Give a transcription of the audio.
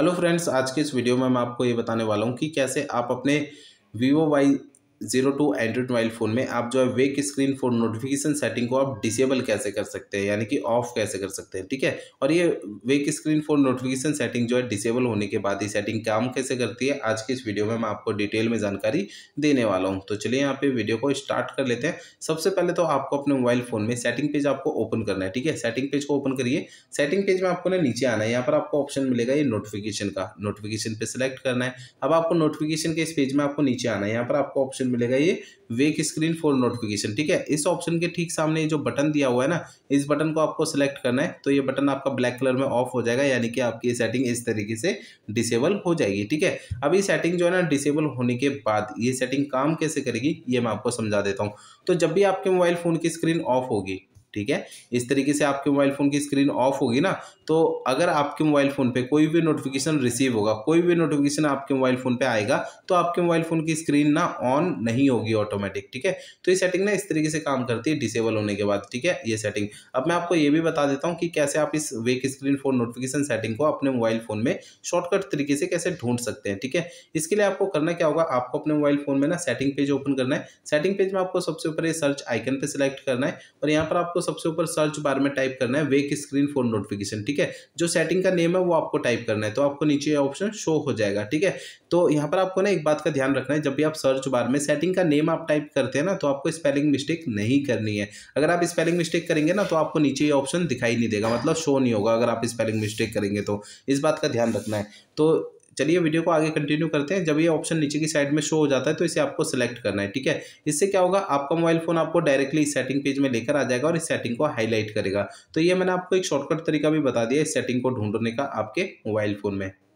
hello friends आज के इस वीडियो में मैं आपको ये बताने वाला हूँ कि कैसे आप अपने Vivo Y zero two Android mobile phone में आप जो है wake screen for notification setting को आप डिसेबल कैसे कर सकते हैं यानी कि ऑफ कैसे कर सकते हैं ठीक है और ये wake screen for notification setting जो है डिसेबल होने के बाद ये सेटिंग काम कैसे करती है आज के इस वीडियो में मैं आपको डिटेल में जानकारी देने वाला हूँ तो चलिए यहाँ पे वीडियो को स्टार्ट कर लेते हैं सबसे पहले तो आपको अपने मोबाइल फ़ोन में सेटिंग पेज आपको ओपन करना है ठीक है सेटिंग पेज को ओपन करिए सेटिंग पेज में आपको ना नीचे आना है यहाँ पर आपको ऑप्शन मिलेगा ये नोटिफिकेशन का नोटिफिकेशन पर सिलेक्ट करना है अब आपको नोटिफिकेशन के इस पेज में आपको नीचे आना है यहाँ पर आपको ऑप्शन ऑप्शन मिलेगा ये वेक स्क्रीन फॉर नोटिफिकेशन ठीक है इस ऑप्शन के ठीक सामने जो बटन दिया हुआ है ना इस बटन को आपको सेलेक्ट करना है तो ये बटन आपका ब्लैक कलर में ऑफ हो जाएगा यानी कि आपकी सेटिंग इस तरीके से डिसेबल हो जाएगी ठीक है अब ये सेटिंग जो है ना डिसेबल होने के बाद ये सेटिंग काम कैसे करेगी ये मैं आपको समझा देता हूँ तो जब भी आपके मोबाइल फ़ोन की स्क्रीन ऑफ होगी ठीक है इस तरीके से आपके मोबाइल फ़ोन की स्क्रीन ऑफ होगी ना तो अगर आपके मोबाइल फ़ोन पे कोई भी नोटिफिकेशन रिसीव होगा कोई भी नोटिफिकेशन आपके मोबाइल फ़ोन पे आएगा तो आपके मोबाइल फ़ोन की स्क्रीन ना ऑन नहीं होगी ऑटोमेटिक ठीक है तो ये सेटिंग ना इस तरीके से काम करती है डिसेबल होने के बाद ठीक है ये सेटिंग अब मैं आपको ये भी बता देता हूँ कि कैसे आप इस wake screen phone notification setting को अपने मोबाइल फ़ोन में शॉर्टकट तरीके से कैसे ढूंढ सकते हैं ठीक है इसके लिए आपको करना क्या होगा आपको अपने मोबाइल फ़ोन में ना सेटिंग पेज ओपन करना है सेटिंग पेज में आपको सबसे ऊपर ये सर्च आइकन पर सिलेक्ट करना है और यहाँ पर आपको सबसे ऊपर सर्च बार में टाइप करना है वेक स्क्रीन फोन नोटिफिकेशन ठीक है जो सेटिंग का नेम है वो आपको टाइप करना है तो आपको नीचे ऑप्शन शो हो जाएगा ठीक है तो यहाँ पर आपको ना एक बात का ध्यान रखना है जब भी आप सर्च बार में सेटिंग का नेम आप टाइप करते हैं ना तो आपको स्पेलिंग मिस्टेक नहीं करनी है अगर आप स्पेलिंग मिस्टेक करेंगे ना तो आपको नीचे ये ऑप्शन दिखाई नहीं देगा मतलब शो नहीं होगा अगर आप स्पेलिंग मिस्टेक करेंगे तो इस बात का ध्यान रखना है तो चलिए वीडियो को आगे कंटिन्यू करते हैं जब ये ऑप्शन नीचे की साइड में शो हो जाता है तो इसे आपको सेलेक्ट करना है ठीक है इससे क्या होगा आपका मोबाइल फोन आपको डायरेक्टली इस सेटिंग पेज में लेकर आ जाएगा और इस सेटिंग को हाईलाइट करेगा तो ये मैंने आपको एक शॉर्टकट तरीका भी बता दिया इस सेटिंग को ढूंढने का आपके मोबाइल फोन में